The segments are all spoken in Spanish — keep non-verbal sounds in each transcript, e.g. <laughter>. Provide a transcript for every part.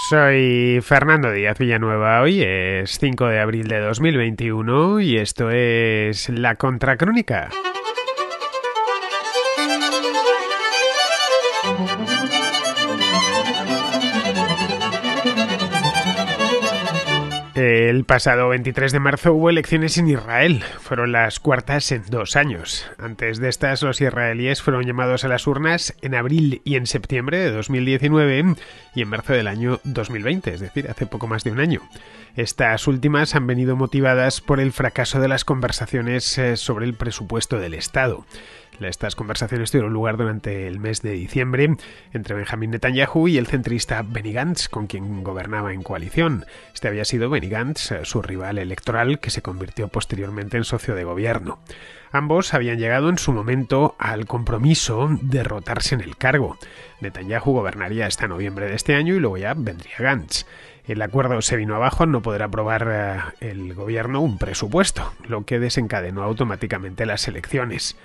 Soy Fernando Díaz Villanueva, hoy es 5 de abril de 2021 y esto es La Contracrónica. El pasado 23 de marzo hubo elecciones en Israel. Fueron las cuartas en dos años. Antes de estas, los israelíes fueron llamados a las urnas en abril y en septiembre de 2019 y en marzo del año 2020, es decir, hace poco más de un año. Estas últimas han venido motivadas por el fracaso de las conversaciones eh, sobre el presupuesto del Estado. Estas conversaciones tuvieron lugar durante el mes de diciembre entre Benjamín Netanyahu y el centrista Benny Gantz, con quien gobernaba en coalición. Este había sido Benny Gantz, su rival electoral, que se convirtió posteriormente en socio de gobierno. Ambos habían llegado en su momento al compromiso de rotarse en el cargo. Netanyahu gobernaría hasta noviembre de este año y luego ya vendría Gantz. El acuerdo se vino abajo, no poder aprobar eh, el gobierno un presupuesto, lo que desencadenó automáticamente las elecciones.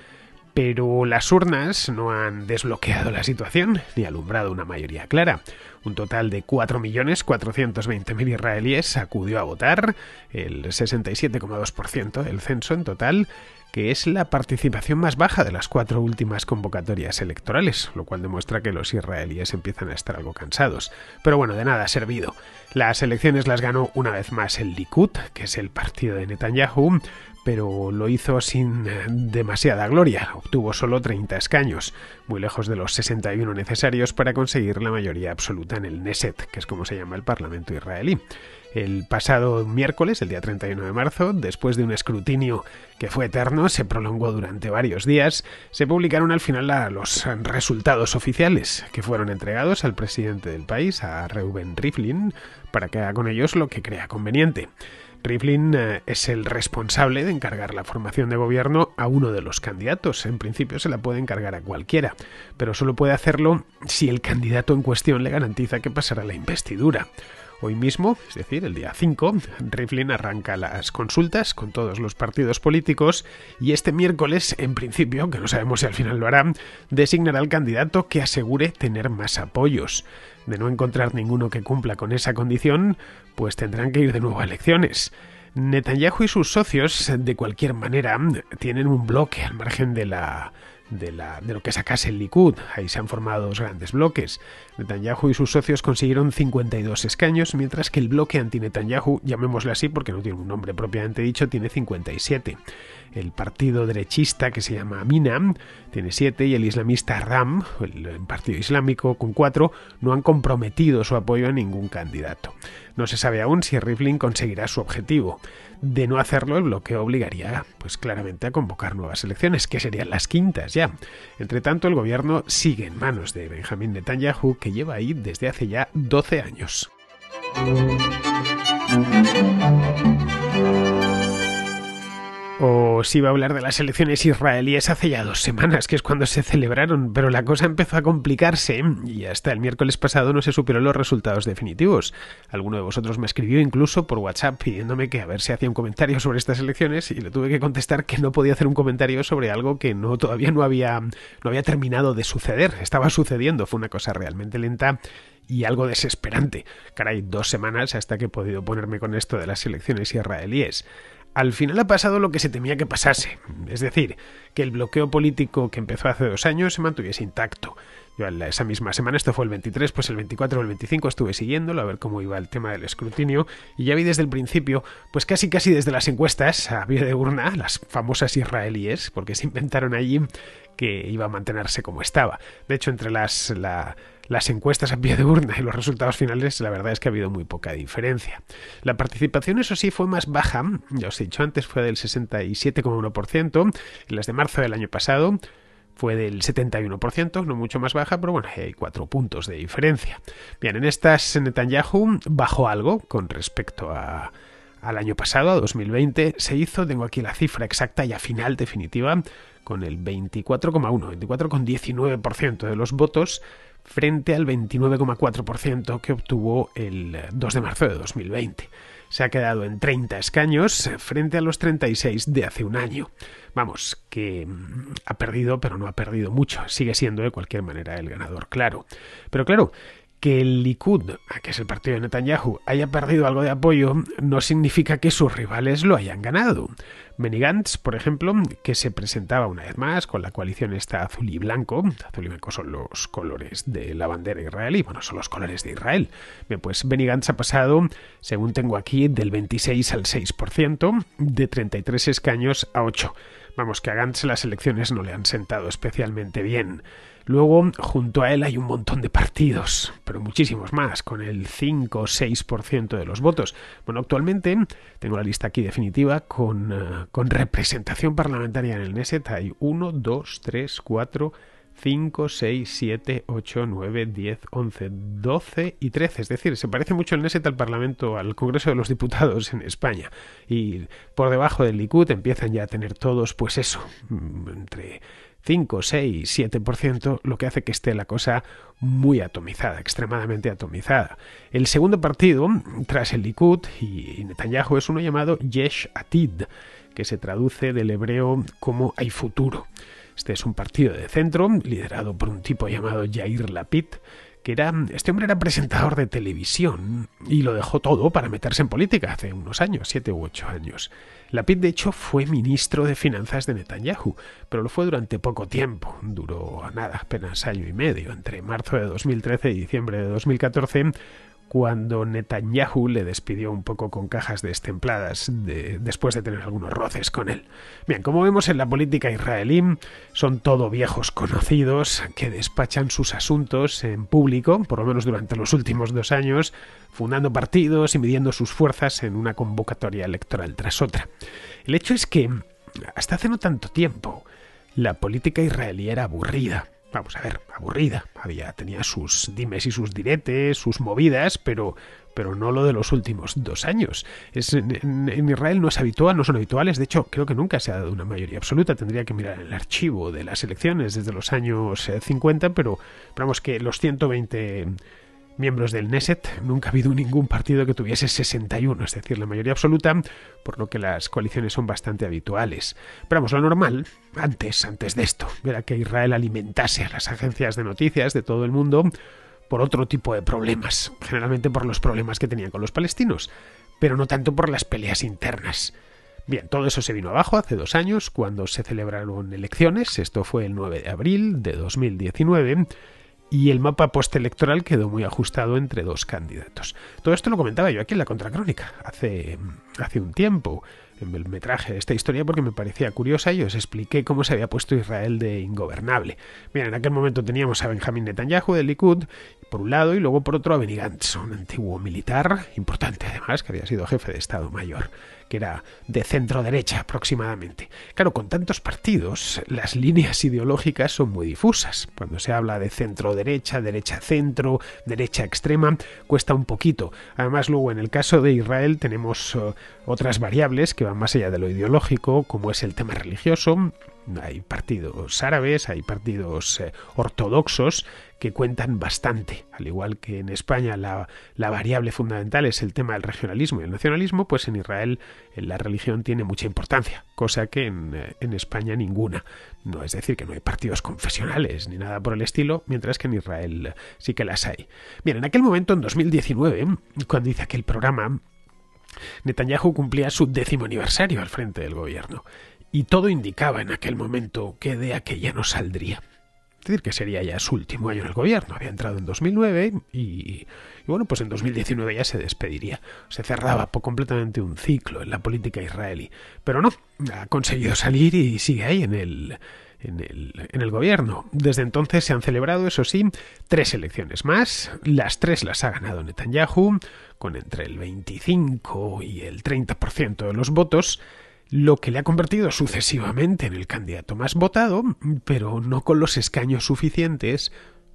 Pero las urnas no han desbloqueado la situación ni alumbrado una mayoría clara. Un total de 4.420.000 israelíes acudió a votar, el 67,2% del censo en total, que es la participación más baja de las cuatro últimas convocatorias electorales, lo cual demuestra que los israelíes empiezan a estar algo cansados. Pero bueno, de nada ha servido. Las elecciones las ganó una vez más el Likud, que es el partido de Netanyahu, pero lo hizo sin eh, demasiada gloria, obtuvo solo 30 escaños, muy lejos de los 61 necesarios para conseguir la mayoría absoluta en el Neset, que es como se llama el Parlamento israelí. El pasado miércoles, el día 31 de marzo, después de un escrutinio que fue eterno, se prolongó durante varios días, se publicaron al final los resultados oficiales, que fueron entregados al presidente del país, a Reuben Rivlin, para que haga con ellos lo que crea conveniente. Rivlin eh, es el responsable de encargar la formación de gobierno a uno de los candidatos. En principio se la puede encargar a cualquiera, pero solo puede hacerlo si el candidato en cuestión le garantiza que pasará la investidura. Hoy mismo, es decir, el día 5, Riflin arranca las consultas con todos los partidos políticos y este miércoles, en principio, que no sabemos si al final lo harán, designará al candidato que asegure tener más apoyos. De no encontrar ninguno que cumpla con esa condición, pues tendrán que ir de nuevo a elecciones. Netanyahu y sus socios, de cualquier manera, tienen un bloque al margen de la de, lo que sacase el Likud. Ahí se han formado dos grandes bloques. Netanyahu y sus socios consiguieron 52 escaños, mientras que el bloque anti-Netanyahu, llamémosle así porque no tiene un nombre propiamente dicho, tiene 57. El partido derechista que se llama Minam tiene 7 y el islamista Ram, el partido islámico con 4, no han comprometido su apoyo a ningún candidato. No se sabe aún si Rifling conseguirá su objetivo. De no hacerlo, el bloqueo obligaría, pues claramente, a convocar nuevas elecciones, que serían las quintas ya. Entre tanto, el gobierno sigue en manos de Benjamín Netanyahu, que lleva ahí desde hace ya 12 años si iba a hablar de las elecciones israelíes hace ya dos semanas, que es cuando se celebraron, pero la cosa empezó a complicarse y hasta el miércoles pasado no se supieron los resultados definitivos. Alguno de vosotros me escribió incluso por WhatsApp pidiéndome que a ver si hacía un comentario sobre estas elecciones y le tuve que contestar que no podía hacer un comentario sobre algo que no todavía no había no había terminado de suceder, estaba sucediendo, fue una cosa realmente lenta y algo desesperante. Caray, dos semanas hasta que he podido ponerme con esto de las elecciones israelíes al final ha pasado lo que se temía que pasase, es decir, que el bloqueo político que empezó hace dos años se mantuviese intacto. Yo esa misma semana, esto fue el 23, pues el 24 o el 25 estuve siguiéndolo a ver cómo iba el tema del escrutinio y ya vi desde el principio, pues casi casi desde las encuestas a pie de urna, las famosas israelíes, porque se inventaron allí que iba a mantenerse como estaba. De hecho, entre las las encuestas a pie de urna y los resultados finales, la verdad es que ha habido muy poca diferencia. La participación, eso sí, fue más baja, ya os he dicho antes, fue del 67,1%, en las de marzo del año pasado fue del 71%, no mucho más baja, pero bueno, hay cuatro puntos de diferencia. Bien, en estas Netanyahu bajó algo con respecto a al año pasado, a 2020, se hizo, tengo aquí la cifra exacta y a final definitiva, con el 24,1, 24,19% de los votos frente al 29,4% que obtuvo el 2 de marzo de 2020. Se ha quedado en 30 escaños frente a los 36 de hace un año. Vamos, que mm, ha perdido, pero no ha perdido mucho. Sigue siendo de cualquier manera el ganador, claro. Pero claro, que el Likud, que es el partido de Netanyahu, haya perdido algo de apoyo, no significa que sus rivales lo hayan ganado. Benny por ejemplo, que se presentaba una vez más con la coalición esta azul y blanco, azul y blanco son los colores de la bandera israelí, bueno, son los colores de Israel. Bien, pues Benny ha pasado, según tengo aquí, del 26 al 6%, de 33 escaños a 8. Vamos, que a Gantz las elecciones no le han sentado especialmente bien. Luego, junto a él hay un montón de partidos, pero muchísimos más, con el 5 o 6% de los votos. Bueno, actualmente tengo la lista aquí definitiva con, eh, representación parlamentaria en el Neset. Hay 1, 2, 3, 4, 5, 6, 7, 8, 9, 10, 11, 12 y 13. Es decir, se parece mucho el Neset al Parlamento, al Congreso de los Diputados en España. Y por debajo del Likud empiezan ya a tener todos, pues eso, mm, entre 5, 6, 7%, lo que hace que esté la cosa muy atomizada, extremadamente atomizada. El segundo partido, tras el Likud y Netanyahu, es uno llamado Yesh Atid, que se traduce del hebreo como hay futuro. Este es un partido de centro, liderado por un tipo llamado Yair Lapid, que era, este hombre era presentador de televisión y lo dejó todo para meterse en política hace unos años, siete u ocho años. Lapid, de hecho, fue ministro de Finanzas de Netanyahu, pero lo fue durante poco tiempo, duró nada, apenas año y medio, entre marzo de 2013 y diciembre de 2014 cuando Netanyahu le despidió un poco con cajas destempladas después de tener algunos roces con él. Bien, como vemos en la política israelí, son todo viejos conocidos que despachan sus asuntos en público, por lo menos durante los últimos dos años, fundando partidos y midiendo sus fuerzas en una convocatoria electoral tras otra. El hecho es que, hasta hace no tanto tiempo, la política israelí era aburrida vamos a ver, aburrida. Había, tenía sus dimes y sus diretes, sus movidas, pero, pero no lo de los últimos dos años. en, Israel no es habitual, no son habituales, de hecho creo que nunca se ha dado una mayoría absoluta, tendría que mirar el archivo de las elecciones desde los años 50, eh, pero, pero vamos que los 120 miembros del Neset. Nunca ha habido ningún partido que tuviese 61, es decir, la mayoría absoluta, por lo que las coaliciones son bastante habituales. Pero vamos, lo normal, antes, antes de esto, era que Israel alimentase a las agencias de noticias de todo el mundo por otro tipo de problemas, generalmente por los problemas que tenían con los palestinos, pero no tanto por las peleas internas. Bien, todo eso se vino abajo hace dos años, cuando se celebraron elecciones, esto fue el 9 de abril de 2019, y el mapa postelectoral quedó muy ajustado entre dos candidatos. Todo esto lo comentaba yo aquí en la Contracrónica hace, hace un tiempo en el metraje de esta historia porque me parecía curiosa y os expliqué cómo se había puesto Israel de ingobernable. Mira, en aquel momento teníamos a Benjamín Netanyahu del Likud por un lado y luego por otro a Benny Gantz, un antiguo militar importante además que había sido jefe de Estado Mayor era de centro derecha aproximadamente. Claro, con tantos partidos, las líneas ideológicas son muy difusas. Cuando se habla de centro derecha, derecha centro, derecha extrema, cuesta un poquito. Además, luego en el caso de Israel tenemos eh, otras variables que van más allá de lo ideológico, como es el tema religioso, hay partidos árabes, hay partidos eh, ortodoxos que cuentan bastante. Al igual que en España la, variable fundamental es el tema del regionalismo y el nacionalismo, pues en Israel eh, la religión tiene mucha importancia, cosa que eh, en, España ninguna. No es decir que no hay partidos confesionales ni nada por el estilo, mientras que en Israel sí que las hay. Bien, en aquel momento, en 2019, cuando hice aquel programa, Netanyahu cumplía su décimo aniversario al frente del gobierno y todo indicaba en aquel momento que de aquella no saldría. Es decir, que sería ya su último año en el gobierno. Había entrado en 2009 y, y, bueno, pues en 2019 ya se despediría. Se cerraba por completamente un ciclo en la política israelí. Pero no, ha conseguido salir y sigue ahí en el, en el, en el gobierno. Desde entonces se han celebrado, eso sí, tres elecciones más. Las tres las ha ganado Netanyahu, con entre el 25 y el 30% de los votos lo que le ha convertido sucesivamente en el candidato más votado, pero no con los escaños suficientes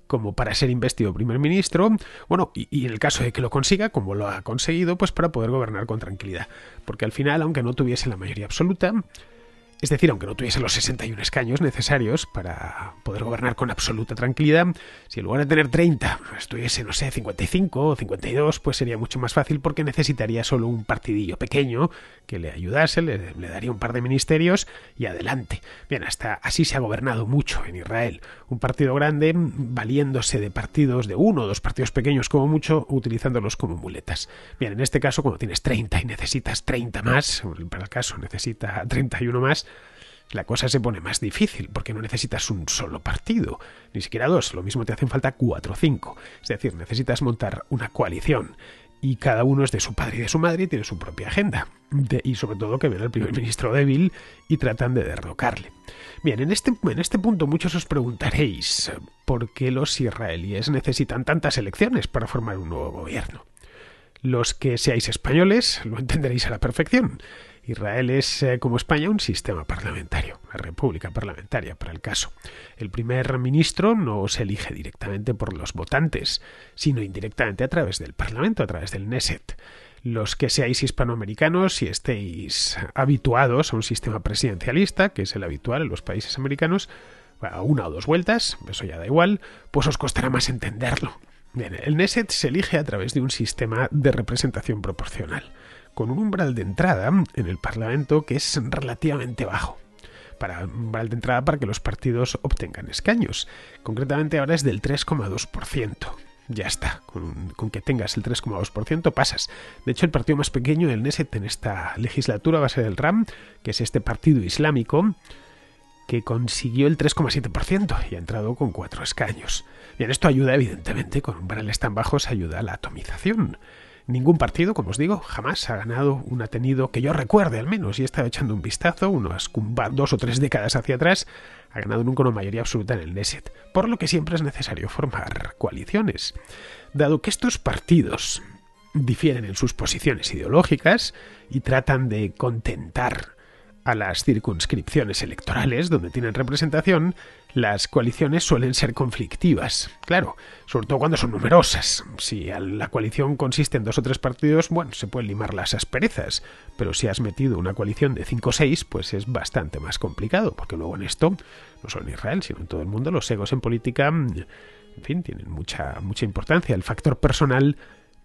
como para ser investido primer ministro, bueno, y, y, en el caso de que lo consiga, como lo ha conseguido, pues para poder gobernar con tranquilidad. Porque al final, aunque no tuviese la mayoría absoluta, es decir, aunque no tuviese los 61 escaños necesarios para poder gobernar con absoluta tranquilidad, si en lugar de tener 30 estuviese, no sé, 55 o 52, pues sería mucho más fácil porque necesitaría solo un partidillo pequeño que le ayudase, le, daría un par de ministerios y adelante. Bien, hasta así se ha gobernado mucho en Israel. Un partido grande valiéndose de partidos de uno o dos partidos pequeños como mucho, utilizándolos como muletas. Bien, en este caso, cuando tienes 30 y necesitas 30 más, para el caso necesita 31 más, la cosa se pone más difícil porque no necesitas un solo partido, ni siquiera dos, lo mismo te hacen falta cuatro o cinco. Es decir, necesitas montar una coalición y cada uno es de su padre y de su madre y tiene su propia agenda. y sobre todo que ven al primer ministro débil y tratan de derrocarle. Bien, este, en este punto muchos os preguntaréis por qué los israelíes necesitan tantas elecciones para formar un nuevo gobierno. Los que seáis españoles lo entenderéis a la perfección. Israel es, eh, como España, un sistema parlamentario, una república parlamentaria para el caso. El primer ministro no se elige directamente por los votantes, sino indirectamente a través del Parlamento, a través del Neset. Los que seáis hispanoamericanos y estéis habituados a un sistema presidencialista, que es el habitual en los países americanos, a una o dos vueltas, eso ya da igual, pues os costará más entenderlo. el Neset se elige a través de un sistema de representación proporcional con un umbral de entrada en el Parlamento que es relativamente bajo. Para umbral de entrada para que los partidos obtengan escaños. Concretamente ahora es del 3,2%. Ya está, con, que tengas el 3,2% pasas. De hecho, el partido más pequeño del Neset en esta legislatura va a ser el RAM, que es este partido islámico, que consiguió el 3,7% y ha entrado con cuatro escaños. Bien, esto ayuda evidentemente, con umbrales tan bajos ayuda a la atomización. Ningún partido, como os digo, jamás ha ganado un atenido que yo recuerde al menos, y he estado echando un vistazo unas dos o tres décadas hacia atrás, ha ganado nunca una mayoría absoluta en el Neset, por lo que siempre es necesario formar coaliciones. Dado que estos partidos difieren en sus posiciones ideológicas y tratan de contentar a las circunscripciones electorales donde tienen representación, las coaliciones suelen ser conflictivas, claro, sobre todo cuando son numerosas. Si la coalición consiste en dos o tres partidos, bueno, se pueden limar las asperezas, pero si has metido una coalición de cinco o seis, pues es bastante más complicado, porque luego en esto, no solo en Israel, sino en todo el mundo, los egos en política, en fin, tienen mucha, mucha importancia. El factor personal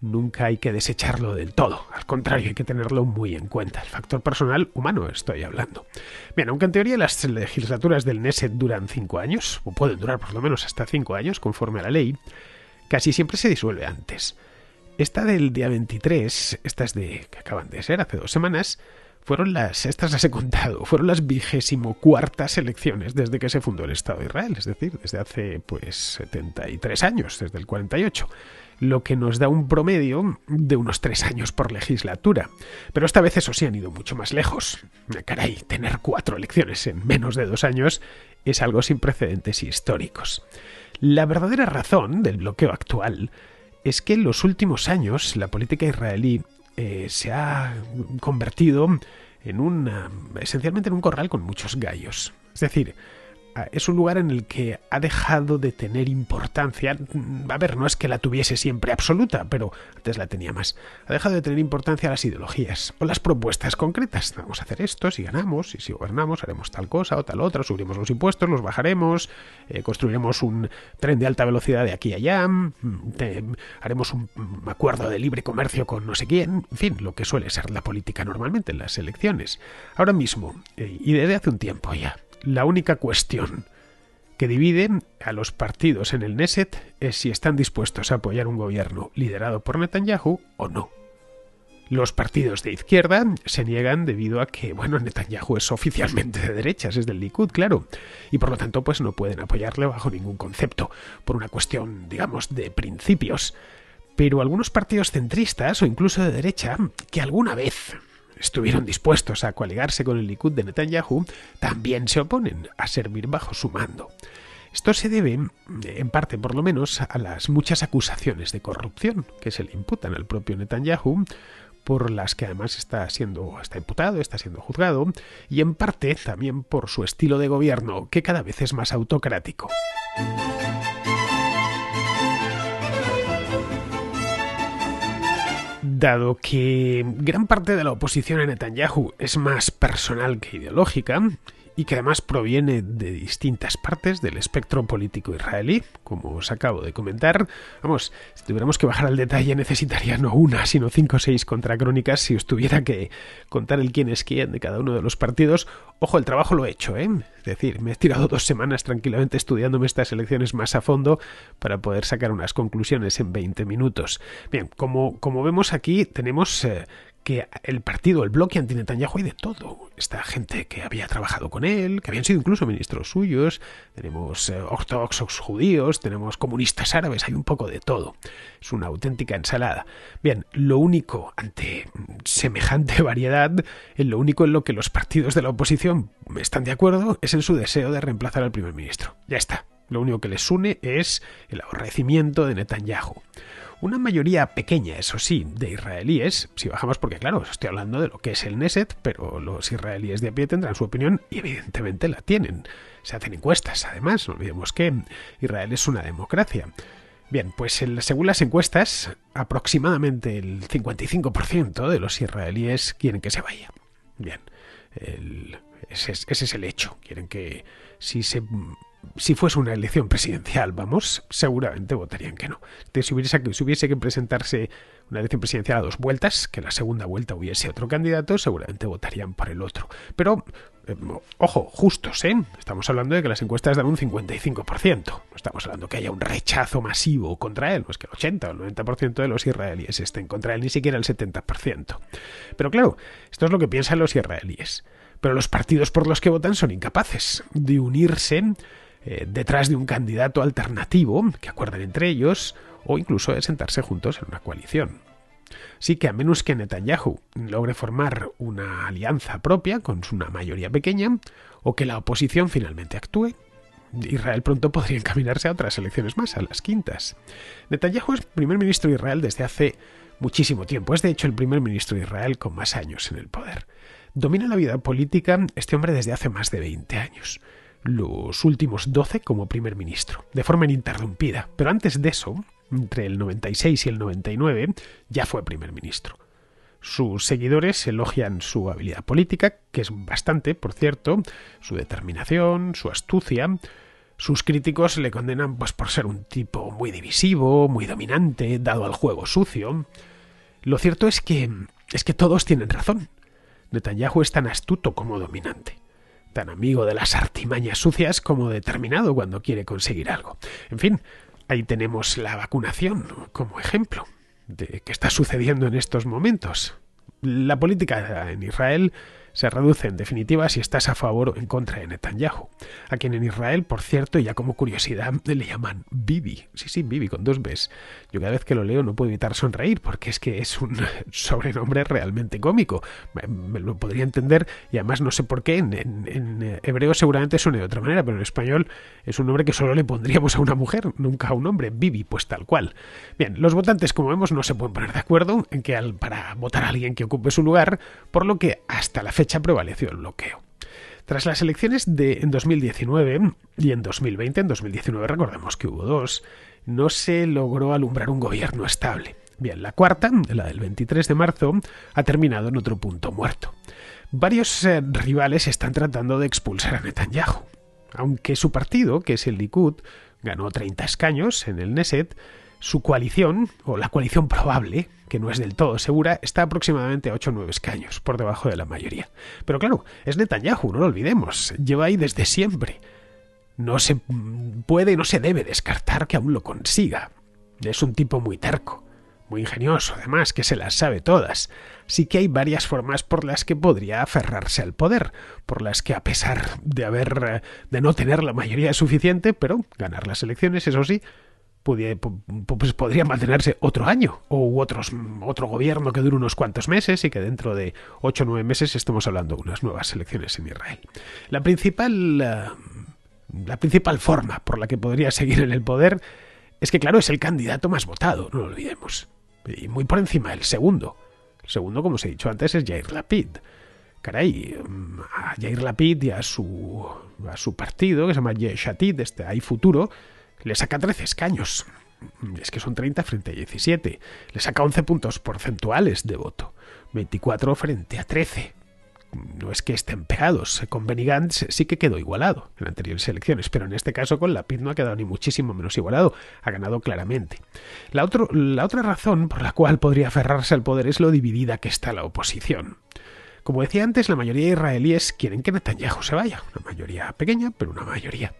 nunca hay que desecharlo del todo. Al contrario, hay que tenerlo muy en cuenta. El factor personal humano estoy hablando. Bien, aunque en teoría las legislaturas del Neset duran cinco años, o pueden durar por lo menos hasta cinco años conforme a la ley, casi siempre se disuelve antes. Esta del día 23, estas de que acaban de ser hace dos semanas, fueron las, estas las he contado, fueron las vigésimo cuartas elecciones desde que se fundó el Estado de Israel, es decir, desde hace pues tres años, desde el 48 lo que nos da un promedio de unos tres años por legislatura. Pero esta vez eso sí han ido mucho más lejos. Ah, caray, tener cuatro elecciones en menos de dos años es algo sin precedentes históricos. La verdadera razón del bloqueo actual es que en los últimos años la política israelí eh, se ha convertido en un esencialmente en un corral con muchos gallos. Es decir, es un lugar en el que ha dejado de tener importancia. Mm, a ver, no es que la tuviese siempre absoluta, pero antes la tenía más. Ha dejado de tener importancia las ideologías o las propuestas concretas. Vamos a hacer esto si ganamos, y si gobernamos haremos tal cosa o tal otra, subiremos los impuestos, los bajaremos, eh, construiremos un tren de alta velocidad de aquí a allá, mm, haremos un mm, acuerdo de libre comercio con no sé quién, en fin, lo que suele ser la política normalmente en las elecciones. Ahora mismo, eh, y desde hace un tiempo ya, la única cuestión que divide a los partidos en el Neset es si están dispuestos a apoyar un gobierno liderado por Netanyahu o no. Los partidos de izquierda se niegan debido a que, bueno, Netanyahu es oficialmente de derechas, es del Likud, claro, y por lo tanto pues no pueden apoyarle bajo ningún concepto, por una cuestión, digamos, de principios. Pero algunos partidos centristas o incluso de derecha, que alguna vez estuvieron dispuestos a coaligarse con el Likud de Netanyahu, también se oponen a servir bajo su mando. Esto se debe, en parte por lo menos, a las muchas acusaciones de corrupción que se le imputan al propio Netanyahu, por las que además está siendo está imputado, está siendo juzgado, y en parte también por su estilo de gobierno, que cada vez es más autocrático. dado que gran parte de la oposición a Netanyahu es más personal que ideológica, y que además proviene de distintas partes del espectro político israelí, como os acabo de comentar. Vamos, si tuviéramos que bajar al detalle necesitaría no una, sino cinco o seis contracrónicas si os tuviera que contar el quién es quién de cada uno de los partidos. Ojo, el trabajo lo he hecho, ¿eh? Es decir, me he tirado dos semanas tranquilamente estudiándome estas elecciones más a fondo para poder sacar unas conclusiones en 20 minutos. Bien, como, como vemos aquí, tenemos... Eh, que el partido, el bloque anti-Netanyahu hay de todo. Esta gente que había trabajado con él, que habían sido incluso ministros suyos, tenemos eh, ortodoxos judíos, tenemos comunistas árabes, hay un poco de todo. Es una auténtica ensalada. Bien, lo único ante semejante <laughs> variedad, lo único en lo que los partidos de la oposición están de acuerdo es en su deseo de reemplazar al primer ministro. Ya está. Lo único que les une es el aborrecimiento de Netanyahu. Una mayoría pequeña, eso sí, de israelíes, si bajamos porque claro, estoy hablando de lo que es el Neset, pero los israelíes de a pie tendrán su opinión y evidentemente la tienen. Se hacen encuestas, además, no olvidemos que Israel es una democracia. Bien, pues según las encuestas, aproximadamente el 55% de los israelíes quieren que se vaya. Bien, ese, es, ese es el hecho. Quieren que si se si fuese una elección presidencial, vamos, seguramente votarían que no. Entonces, si hubiese, que presentarse una elección presidencial a dos vueltas, que la segunda vuelta hubiese otro candidato, seguramente votarían por el otro. Pero, em, ojo, justos, ¿eh? Estamos hablando de que las encuestas dan un 55%. No estamos hablando que haya un rechazo masivo contra él, pues que el 80 o el 90% de los israelíes estén contra él, ni siquiera el 70%. Pero claro, esto es lo que piensan los israelíes. Pero los partidos por los que votan son incapaces de unirse eh, detrás de un candidato alternativo que acuerden entre ellos o incluso de sentarse juntos en una coalición. Así que a menos que Netanyahu logre formar una alianza propia con una mayoría pequeña o que la oposición finalmente actúe, Israel pronto podría encaminarse a otras elecciones más, a las quintas. Netanyahu es primer ministro de Israel desde hace muchísimo tiempo. Es de hecho el primer ministro de Israel con más años en el poder. Domina la vida política este hombre desde hace más de 20 años los últimos 12 como primer ministro, de forma ininterrumpida. Pero antes de eso, entre el 96 y el 99, ya fue primer ministro. Sus seguidores elogian su habilidad política, que es bastante, por cierto, su determinación, su astucia. Sus críticos le condenan pues, por ser un tipo muy divisivo, muy dominante, dado al juego sucio. Lo cierto es que es que todos tienen razón. Netanyahu es tan astuto como dominante tan amigo de las artimañas sucias como determinado cuando quiere conseguir algo. En fin, ahí tenemos la vacunación como ejemplo de qué está sucediendo en estos momentos. La política en Israel se reduce en definitiva si estás a favor o en contra de Netanyahu, a quien en Israel, por cierto, ya como curiosidad, le llaman Bibi. Sí, sí, Bibi, con dos Bs. Yo cada vez que lo leo no puedo evitar sonreír porque es que es un <laughs> sobrenombre realmente cómico. Me lo podría entender y además no sé por qué. En, hebreo seguramente suene de otra manera, pero en español es un nombre que solo le pondríamos a una mujer, nunca a un hombre. Bibi, pues tal cual. Bien, los votantes, como vemos, no se pueden poner de acuerdo en que para votar a alguien que ocupe su lugar, por lo que hasta la fecha fecha prevaleció el bloqueo. Tras las elecciones de en 2019 y en 2020, en 2019 recordemos que hubo dos, no se logró alumbrar un gobierno estable. Bien, la cuarta, la del 23 de marzo, ha terminado en otro punto muerto. Varios eh, rivales están tratando de expulsar a Netanyahu. Aunque su partido, que es el Likud, ganó 30 escaños en el Neset, su coalición, o la coalición probable, que no es del todo segura, está aproximadamente a 8 o 9 escaños, por debajo de la mayoría. Pero claro, es Netanyahu, no lo olvidemos, lleva ahí desde siempre. No se puede no se debe descartar que aún lo consiga. Es un tipo muy terco, muy ingenioso, además, que se las sabe todas. Sí que hay varias formas por las que podría aferrarse al poder, por las que a pesar de haber eh, de no tener la mayoría suficiente, pero ganar las elecciones, eso sí, pues podría mantenerse otro año o otro gobierno que dure unos cuantos meses y que dentro de ocho o 9 meses estemos hablando de unas nuevas elecciones en Israel. La principal, eh, la principal forma por la que podría seguir en el poder es que, claro, es el candidato más votado, no lo olvidemos. Y muy por encima el segundo. El segundo, como os he dicho antes, es Jair Lapid. Caray, mm, a Jair Lapid y a su, a su partido, que se llama Yeshatid, este Hay Futuro, le saca 13 escaños. Es que son 30 frente a 17. Le saca 11 puntos porcentuales de voto. 24 frente a 13. No es que estén pegados. Con Benny Gantz sí que quedó igualado en anteriores elecciones, pero en este caso con Lapid no ha quedado ni muchísimo menos igualado. Ha ganado claramente. La, la otra razón por la cual podría aferrarse al poder es lo dividida que está la oposición. Como decía antes, la mayoría de israelíes quieren que Netanyahu se vaya. Una mayoría pequeña, pero una mayoría.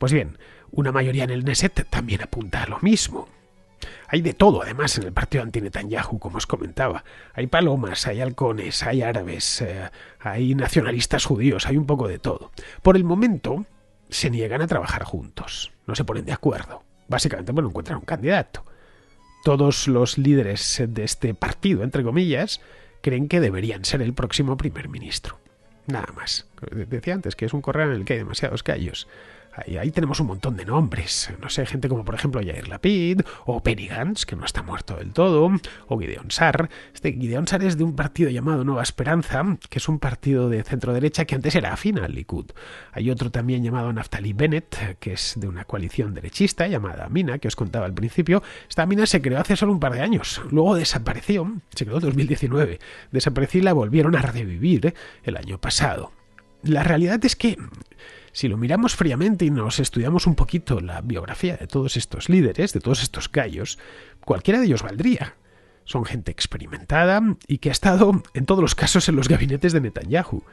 Pues bien, una mayoría en el Neset también apunta a lo mismo. Hay de todo, además, en el partido anti-Netanyahu, como os comentaba. Hay palomas, hay halcones, hay árabes, eh, hay nacionalistas judíos, hay un poco de todo. Por el momento, se niegan a trabajar juntos, no se ponen de acuerdo. Básicamente, bueno, encuentran un candidato. Todos los líderes de este partido, entre comillas, creen que deberían ser el próximo primer ministro. Nada más. Decía antes que es un correo en el que hay demasiados callos. Ahí, tenemos un montón de nombres. No sé, gente como por ejemplo Jair Lapid, o Penny Gantz, que no está muerto del todo, o Gideon Sar. Este Gideon Sar es de un partido llamado Nueva Esperanza, que es un partido de centro derecha que antes era afín al Likud. Hay otro también llamado Naftali Bennett, que es de una coalición derechista llamada Mina, que os contaba al principio. Esta Mina se creó hace solo un par de años, luego desapareció, se creó en 2019. Desapareció y la volvieron a revivir el año pasado. La realidad es que si lo miramos fríamente y nos estudiamos un poquito la biografía de todos estos líderes, de todos estos gallos, cualquiera de ellos valdría. Son gente experimentada y que ha estado en todos los casos en los gabinetes de Netanyahu.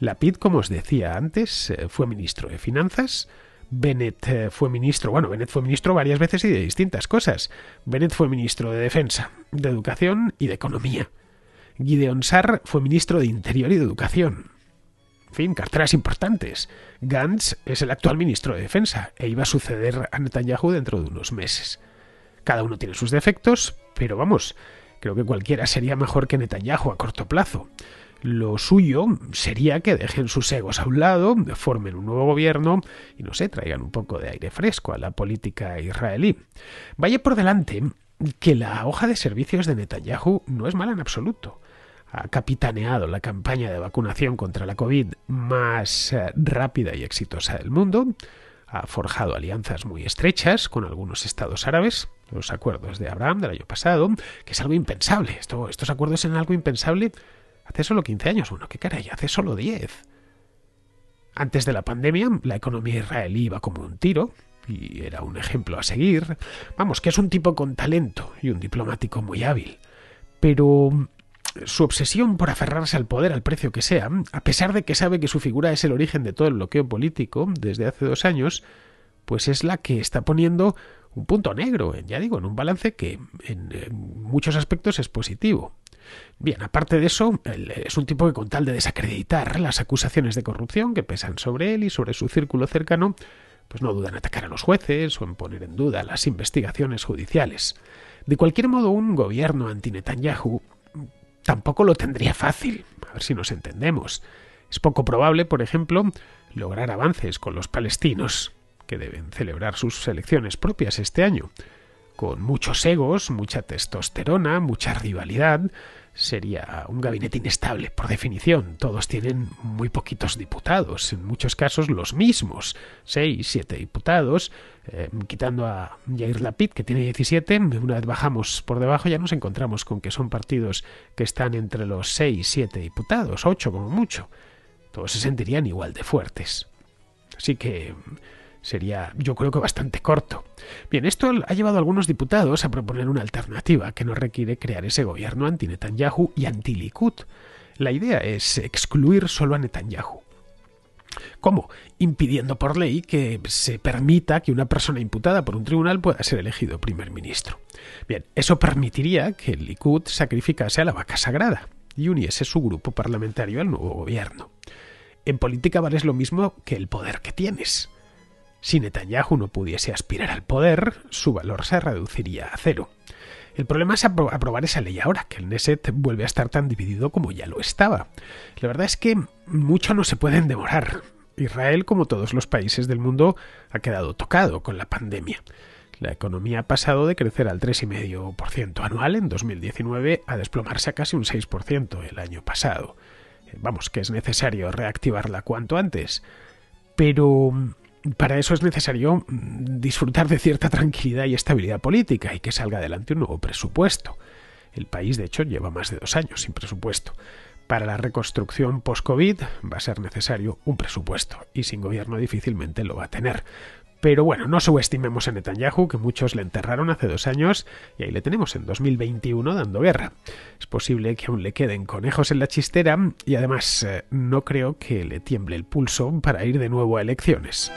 Lapid, como os decía antes, eh, fue ministro de Finanzas, Bennett eh, fue ministro, bueno, Bennett fue ministro varias veces y de distintas cosas. Bennett fue ministro de Defensa, de Educación y de Economía. Gideon Sar fue ministro de Interior y de Educación en fin, carteras importantes. Gantz es el actual ministro de Defensa e iba a suceder a Netanyahu dentro de unos meses. Cada uno tiene sus defectos, pero vamos, creo que cualquiera sería mejor que Netanyahu a corto plazo. Lo suyo sería que dejen sus egos a un lado, formen un nuevo gobierno y no sé, traigan un poco de aire fresco a la política israelí. Vaya por delante que la hoja de servicios de Netanyahu no es mala en absoluto ha capitaneado la campaña de vacunación contra la COVID más eh, rápida y exitosa del mundo, ha forjado alianzas muy estrechas con algunos estados árabes, los acuerdos de Abraham del año pasado, que es algo impensable. estos acuerdos eran algo impensable hace solo 15 años. Bueno, qué caray, hace solo 10. Antes de la pandemia, la economía israelí iba como un tiro y era un ejemplo a seguir. Vamos, que es un tipo con talento y un diplomático muy hábil. Pero su obsesión por aferrarse al poder al precio que sea, a pesar de que sabe que su figura es el origen de todo el bloqueo político desde hace dos años, pues es la que está poniendo un punto negro, ya digo, en un balance que en, muchos aspectos es positivo. Bien, aparte de eso, es un tipo que con tal de desacreditar las acusaciones de corrupción que pesan sobre él y sobre su círculo cercano, pues no duda en atacar a los jueces o en poner en duda las investigaciones judiciales. De cualquier modo, un gobierno anti-Netanyahu tampoco lo tendría fácil. A ver si nos entendemos. Es poco probable, por ejemplo, lograr avances con los palestinos, que deben celebrar sus elecciones propias este año, con muchos egos, mucha testosterona, mucha rivalidad, sería un gabinete inestable, por definición. Todos tienen muy poquitos diputados, en muchos casos los mismos, seis, siete diputados, eh, quitando a Jair Lapid, que tiene 17, una vez bajamos por debajo ya nos encontramos con que son partidos que están entre los seis, siete diputados, ocho como mucho. Todos se sentirían igual de fuertes. Así que sería yo creo que bastante corto. Bien, esto ha llevado a algunos diputados a proponer una alternativa que no requiere crear ese gobierno anti-Netanyahu y anti-Likud. La idea es excluir solo a Netanyahu. ¿Cómo? Impidiendo por ley que se permita que una persona imputada por un tribunal pueda ser elegido primer ministro. Bien, eso permitiría que el Likud sacrificase a la vaca sagrada y uniese su grupo parlamentario al nuevo gobierno. En política vales lo mismo que el poder que tienes. Si Netanyahu no pudiese aspirar al poder, su valor se reduciría a cero. El problema es aprobar esa ley ahora, que el Neset vuelve a estar tan dividido como ya lo estaba. La verdad es que mucho no se pueden demorar. Israel, como todos los países del mundo, ha quedado tocado con la pandemia. La economía ha pasado de crecer al 3,5% anual en 2019 a desplomarse a casi un 6% el año pasado. Vamos, que es necesario reactivarla cuanto antes. Pero para eso es necesario disfrutar de cierta tranquilidad y estabilidad política y que salga adelante un nuevo presupuesto. El país, de hecho, lleva más de dos años sin presupuesto. Para la reconstrucción post-COVID va a ser necesario un presupuesto y sin gobierno difícilmente lo va a tener. Pero bueno, no subestimemos a Netanyahu, que muchos le enterraron hace dos años, y ahí le tenemos en 2021 dando guerra. Es posible que aún le queden conejos en la chistera, y además eh, no creo que le tiemble el pulso para ir de nuevo a elecciones.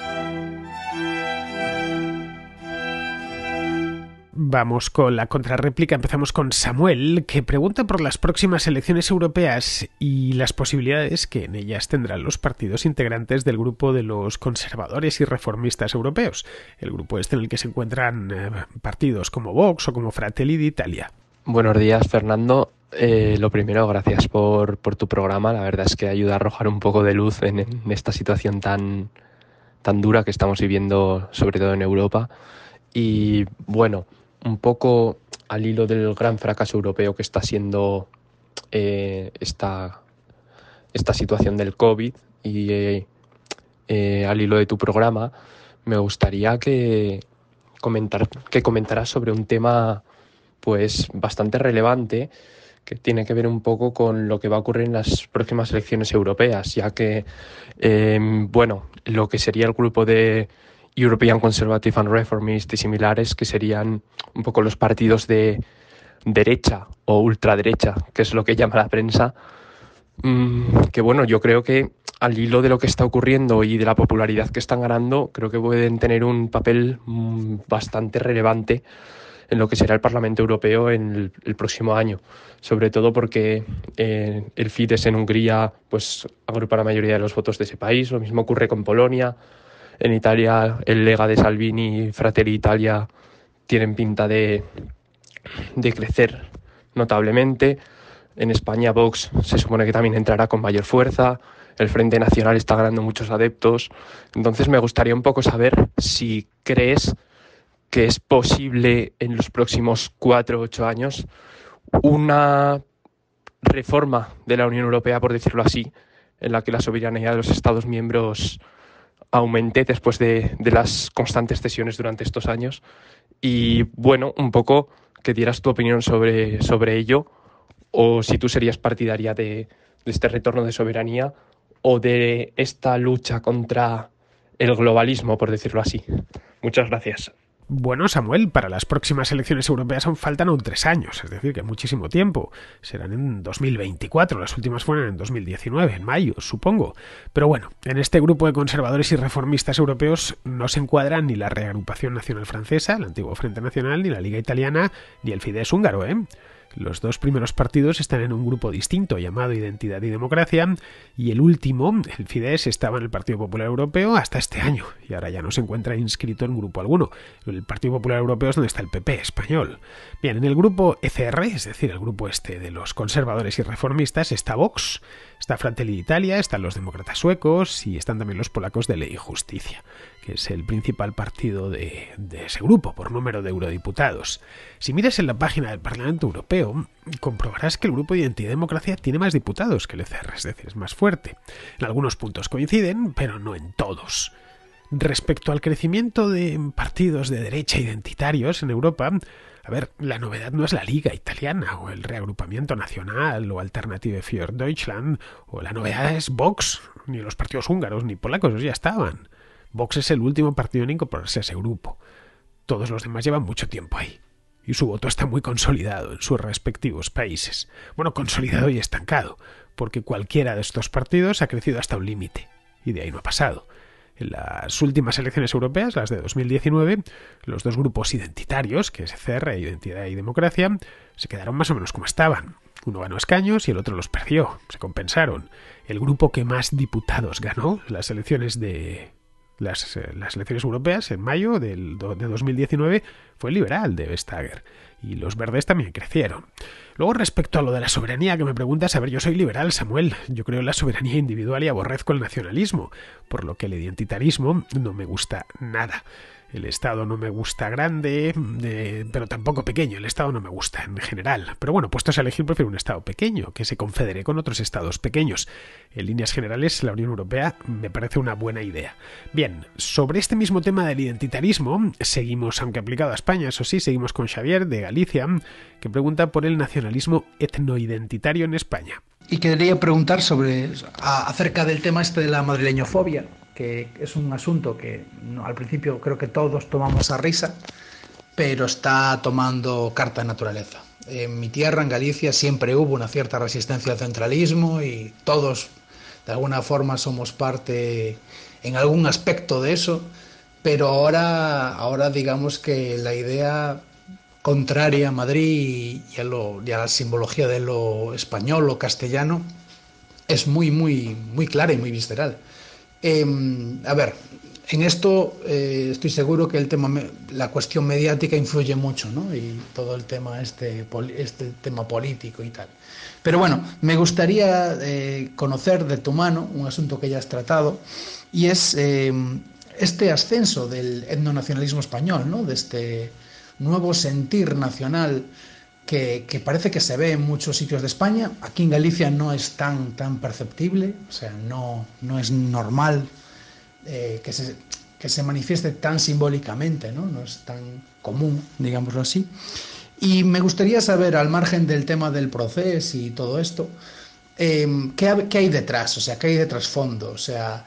Vamos con la contrarréplica. Empezamos con Samuel, que pregunta por las próximas elecciones europeas y las posibilidades que en ellas tendrán los partidos integrantes del grupo de los conservadores y reformistas europeos, el grupo este en el que se encuentran eh, partidos como Vox o como Fratelli d'Italia. Buenos días, Fernando. Eh, lo primero, gracias por, tu programa. La verdad es que ayuda a arrojar un poco de luz en, en esta situación tan, tan dura que estamos viviendo, sobre todo en Europa. Y bueno, un poco al hilo del gran fracaso europeo que está siendo eh, esta, esta, situación del COVID y eh, al hilo de tu programa, me gustaría que, comentar, que comentaras sobre un tema pues bastante relevante que tiene que ver un poco con lo que va a ocurrir en las próximas elecciones europeas, ya que, eh, bueno, lo que sería el grupo de European Conservative and Reformist y similares, que serían un poco los partidos de derecha o ultraderecha, que es lo que llama la prensa, mm, que bueno, yo creo que al hilo de lo que está ocurriendo y de la popularidad que están ganando, creo que pueden tener un papel mm, bastante relevante en lo que será el Parlamento Europeo en el, próximo año, sobre todo porque eh, el Fidesz en Hungría pues agrupa la mayoría de los votos de ese país, lo mismo ocurre con Polonia, en Italia el Lega de Salvini y Fratelli Italia tienen pinta de, de crecer notablemente. En España Vox se supone que también entrará con mayor fuerza. El Frente Nacional está ganando muchos adeptos. Entonces me gustaría un poco saber si crees que es posible en los próximos cuatro o ocho años una reforma de la Unión Europea, por decirlo así, en la que la soberanía de los Estados miembros aumenté después de, las constantes cesiones durante estos años. Y bueno, un poco que dieras tu opinión sobre, sobre ello o si tú serías partidaria de este retorno de soberanía o de esta lucha contra el globalismo, por decirlo así. Muchas gracias. Bueno, Samuel, para las próximas elecciones europeas aún faltan aún tres años, es decir, que muchísimo tiempo. Serán en 2024, las últimas fueron en 2019, en mayo, supongo. Pero bueno, en este grupo de conservadores y reformistas europeos no se encuadran ni la reagrupación nacional francesa, el antiguo Frente Nacional, ni la Liga Italiana, ni el Fidesz húngaro, ¿eh? Los dos primeros partidos están en un grupo distinto llamado Identidad y Democracia y el último, el Fidesz, estaba en el Partido Popular Europeo hasta este año y ahora ya no se encuentra inscrito en grupo alguno. El Partido Popular Europeo es donde está el PP español. Bien, en el grupo ECR, es decir, el grupo este de los conservadores y reformistas, está Vox, está Fratelli Italia, están los demócratas suecos y están también los polacos de Ley y Justicia que es el principal partido de, ese grupo por número de eurodiputados. Si miras en la página del Parlamento Europeo, comprobarás que el grupo de Identidad y Democracia tiene más diputados que el ECR, es decir, es más fuerte. En algunos puntos coinciden, pero no en todos. Respecto al crecimiento de partidos de derecha identitarios en Europa, a ver, la novedad no es la Liga Italiana o el reagrupamiento nacional o Alternative für Deutschland o la novedad es Vox, ni los partidos húngaros ni polacos ya estaban. Vox es el último partido en incorporarse a ese grupo. Todos los demás llevan mucho tiempo ahí. Y su voto está muy consolidado en sus respectivos países. Bueno, consolidado y estancado, porque cualquiera de estos partidos ha crecido hasta un límite. Y de ahí no ha pasado. En las últimas elecciones europeas, las de 2019, los dos grupos identitarios, que es CR, Identidad y Democracia, se quedaron más o menos como estaban. Uno ganó escaños y el otro los perdió. Se compensaron. El grupo que más diputados ganó las elecciones de las, elecciones europeas en mayo del, de 2019 fue liberal de Vestager y los verdes también crecieron. Luego respecto a lo de la soberanía que me preguntas, a ver, yo soy liberal, Samuel, yo creo en la soberanía individual y aborrezco el nacionalismo, por lo que el identitarismo no me gusta nada el Estado no me gusta grande, eh, pero tampoco pequeño. El Estado no me gusta en general. Pero bueno, puestos a elegir, prefiero un Estado pequeño, que se confedere con otros Estados pequeños. En líneas generales, la Unión Europea me parece una buena idea. Bien, sobre este mismo tema del identitarismo, seguimos, aunque aplicado a España, eso sí, seguimos con Xavier de Galicia, que pregunta por el nacionalismo etnoidentitario en España. Y quería preguntar sobre acerca del tema este de la madrileñofobia que es un asunto que al principio creo que todos tomamos a risa, pero está tomando carta de naturaleza. En mi tierra, en Galicia, siempre hubo una cierta resistencia al centralismo y todos, de alguna forma, somos parte en algún aspecto de eso, pero ahora, ahora digamos que la idea contraria a Madrid y a, y a la simbología de lo español o castellano es muy, muy, muy clara y muy visceral. Em, a ver, en esto eh, estoy seguro que el tema, la cuestión mediática influye mucho, ¿no? Y todo el tema este, este tema político y tal. Pero bueno, me gustaría eh, conocer de tu mano un asunto que ya has tratado y es em, este ascenso del etnonacionalismo español, ¿no? De este nuevo sentir nacional que, parece que se ve en muchos sitios de España. Aquí en Galicia no es tan, tan perceptible, o sea, no, no es normal eh, que, se, que, se, manifieste tan simbólicamente, ¿no? no es tan común, digámoslo así. Y me gustaría saber, al margen del tema del proceso y todo esto, em, ¿qué, ¿qué, hay detrás? O sea, ¿qué hay de trasfondo? O sea,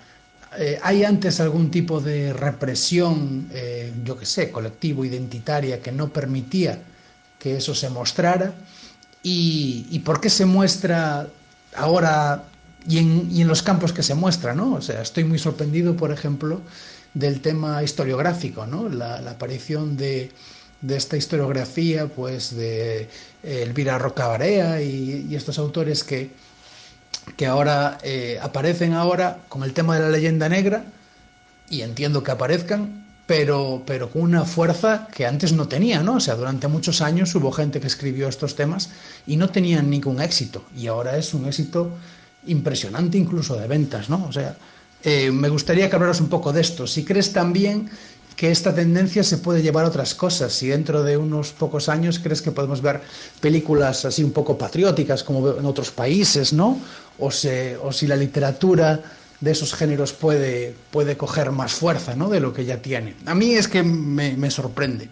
eh, ¿hay antes algún tipo de represión, eh, yo qué sé, colectivo, identitaria, que no permitía que eso se mostrara. ¿Y, por qué se muestra ahora y en, los campos que se muestra? ¿no? O sea, estoy muy sorprendido, por ejemplo, del tema historiográfico, ¿no? la, aparición de, esta historiografía, pues de Elvira Rocabarea y, y estos autores que, que ahora eh, aparecen ahora con el tema de la leyenda negra, y entiendo que aparezcan, pero, pero con una fuerza que antes no tenía, ¿no? O sea, durante muchos años hubo gente que escribió estos temas y no tenían ningún éxito, y ahora es un éxito impresionante incluso de ventas, ¿no? O sea, eh, me gustaría que hablaros un poco de esto. Si crees también que esta tendencia se puede llevar a otras cosas. Si dentro de unos pocos años crees que podemos ver películas así un poco patrióticas como en otros países, ¿no? o si la literatura de esos géneros puede, puede coger más fuerza ¿no? de lo que ya tiene. A mí es que me, me sorprende.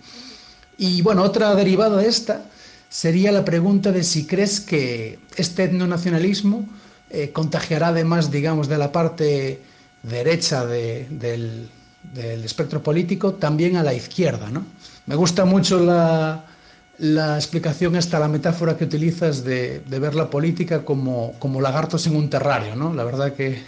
Y bueno, otra derivada de esta sería la pregunta de si crees que este etnonacionalismo eh, contagiará además, digamos, de la parte derecha del, del, espectro político también a la izquierda, ¿no? Me gusta mucho la, la explicación hasta la metáfora que utilizas de, de ver la política como, como, lagartos en un terrario, ¿no? La verdad que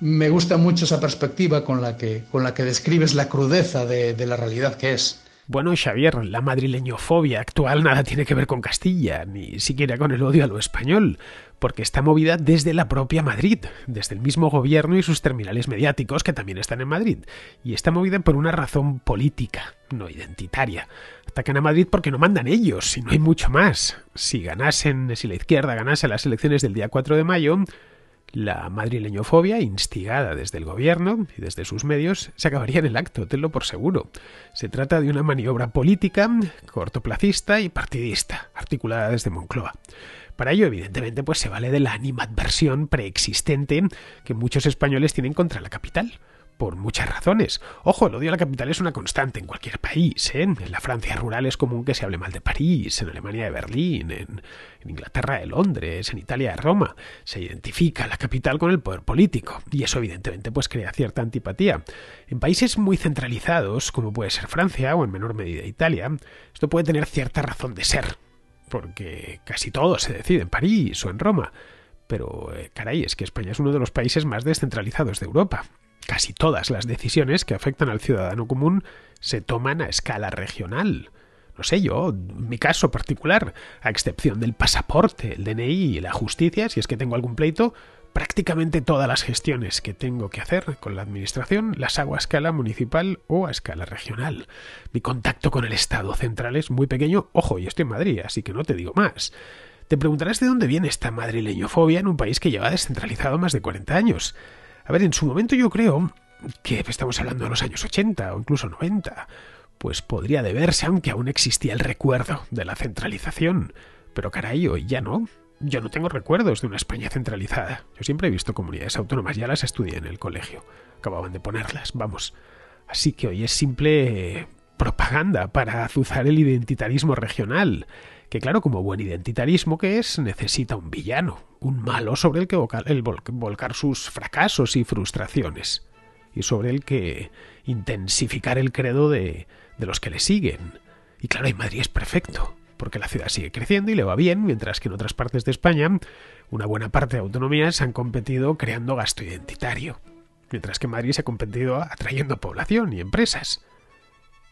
me gusta mucho esa perspectiva con la que, describes la crudeza de, de la realidad que es. Bueno, Xavier, la madrileñofobia actual nada tiene que ver con Castilla, ni siquiera con el odio a lo español, porque está movida desde la propia Madrid, desde el mismo gobierno y sus terminales mediáticos que también están en Madrid, y está movida por una razón política, no identitaria. Atacan a Madrid porque no mandan ellos, y no hay mucho más. Si ganasen, si la izquierda ganase las elecciones del día 4 de mayo, la madrileñofobia, instigada desde el gobierno y desde sus medios, se acabaría en el acto, tenlo por seguro. Se trata de una maniobra política, cortoplacista y partidista, articulada desde Moncloa. Para ello, evidentemente, pues se vale de la animadversión preexistente que muchos españoles tienen contra la capital por muchas razones. Ojo, el odio a la capital es una constante en cualquier país. ¿eh? En la Francia rural es común que se hable mal de París, en Alemania de Berlín, en, Inglaterra de Londres, en Italia de Roma. Se identifica la capital con el poder político y eso evidentemente pues crea cierta antipatía. En países muy centralizados, como puede ser Francia o en menor medida Italia, esto puede tener cierta razón de ser, porque casi todo se decide en París o en Roma. Pero, eh, caray, es que España es uno de los países más descentralizados de Europa. Casi todas las decisiones que afectan al ciudadano común se toman a escala regional. No sé, yo, mi caso particular, a excepción del pasaporte, el DNI y la justicia, si es que tengo algún pleito, prácticamente todas las gestiones que tengo que hacer con la administración las hago a escala municipal o a escala regional. Mi contacto con el Estado central es muy pequeño, ojo, y estoy en Madrid, así que no te digo más. Te preguntarás de dónde viene esta madrileñofobia en un país que lleva descentralizado más de 40 años. A ver, en su momento yo creo que estamos hablando de los años 80 o incluso 90, pues podría deberse aunque aún existía el recuerdo de la centralización. Pero caray, hoy ya no. Yo no tengo recuerdos de una España centralizada. Yo siempre he visto comunidades autónomas, ya las estudié en el colegio. Acababan de ponerlas, vamos. Así que hoy es simple propaganda para azuzar el identitarismo regional claro, como buen identitarismo que es, necesita un villano, un malo sobre el que volcar, sus fracasos y frustraciones, y sobre el que intensificar el credo de, los que le siguen. Y claro, en Madrid es perfecto, porque la ciudad sigue creciendo y le va bien, mientras que en otras partes de España una buena parte de autonomías han competido creando gasto identitario, mientras que Madrid se ha competido atrayendo población y empresas.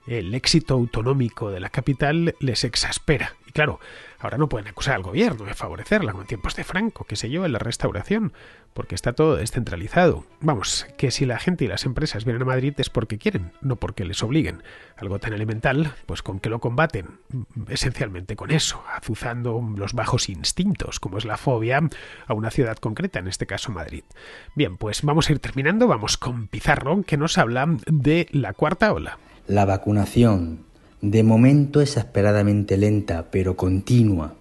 El éxito autonómico de la capital les exaspera claro, ahora no pueden acusar al gobierno de favorecerla, como en tiempos de Franco, qué sé yo, en la restauración, porque está todo descentralizado. Vamos, que si la gente y las empresas vienen a Madrid es porque quieren, no porque les obliguen. Algo tan elemental, pues con que lo combaten, esencialmente con eso, azuzando los bajos instintos, como es la fobia a una ciudad concreta, en este caso Madrid. Bien, pues vamos a ir terminando, vamos con Pizarro, que nos habla de la cuarta ola. La vacunación de momento exasperadamente lenta, pero continua.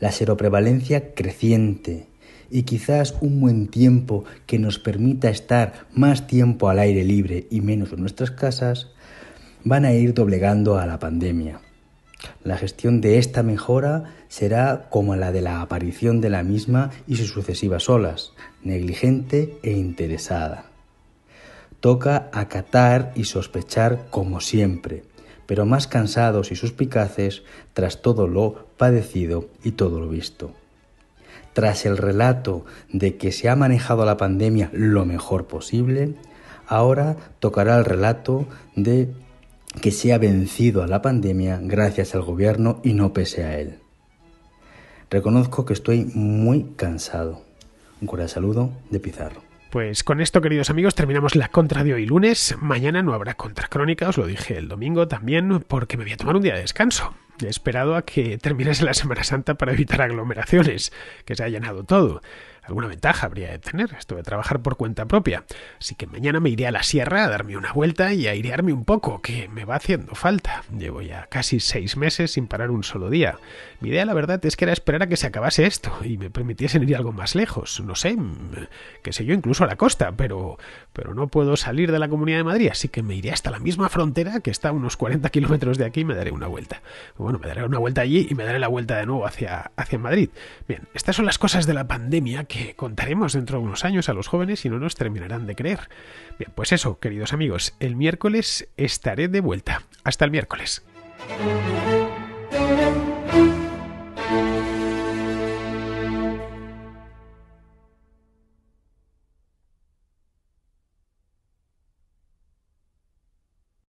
La seroprevalencia creciente. Y quizás un buen tiempo que nos permita estar más tiempo al aire libre y menos en nuestras casas, van a ir doblegando a la pandemia. La gestión de esta mejora será como la de la aparición de la misma y sus sucesivas olas, negligente e interesada. Toca acatar y sospechar como siempre, pero más cansados y suspicaces tras todo lo padecido y todo lo visto. Tras el relato de que se ha manejado la pandemia lo mejor posible, ahora tocará el relato de que se ha vencido a la pandemia gracias al gobierno y no pese a él. Reconozco que estoy muy cansado. Un cordial saludo de Pizarro. Pues con esto, queridos amigos, terminamos la contra de hoy lunes. Mañana no habrá crónica, os lo dije el domingo también, porque me voy a tomar un día de descanso. He esperado a que terminase la Semana Santa para evitar aglomeraciones, que se ha llenado todo. Alguna ventaja habría de tener esto de trabajar por cuenta propia. Así que mañana me iré a la sierra a darme una vuelta y a airearme un poco, que me va haciendo falta. Llevo ya casi seis meses sin parar un solo día. Mi idea, la verdad, es que era esperar a que se acabase esto y me permitiesen ir algo más lejos. No sé, mm, qué sé yo, incluso a la costa, pero, pero no puedo salir de la Comunidad de Madrid, así que me iré hasta la misma frontera, que está a unos 40 kilómetros de aquí, y me daré una vuelta. Bueno, me daré una vuelta allí y me daré la vuelta de nuevo hacia, hacia Madrid. Bien, estas son las cosas de la pandemia que contaremos dentro de unos años a los jóvenes y no nos terminarán de creer. Bien, pues eso, queridos amigos, el miércoles estaré de vuelta. Hasta el miércoles.